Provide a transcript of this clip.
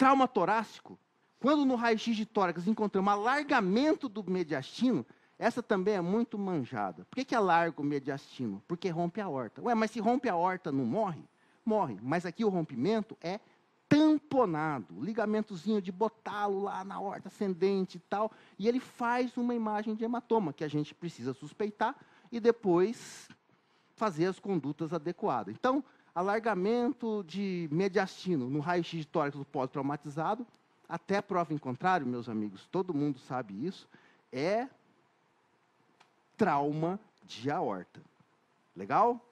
trauma torácico, quando no raio-x de tórax encontramos alargamento do mediastino, essa também é muito manjada. Por que, que alarga o mediastino? Porque rompe a horta. Ué, mas se rompe a horta não morre? Morre. Mas aqui o rompimento é tamponado, ligamentozinho de botá-lo lá na horta ascendente e tal, e ele faz uma imagem de hematoma que a gente precisa suspeitar e depois fazer as condutas adequadas. Então, alargamento de mediastino no raio-x de tórax do pós-traumatizado, até prova em contrário, meus amigos, todo mundo sabe isso, é trauma de aorta. Legal?